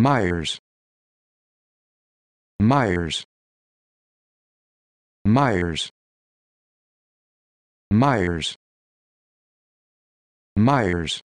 Myers Myers Myers Myers Myers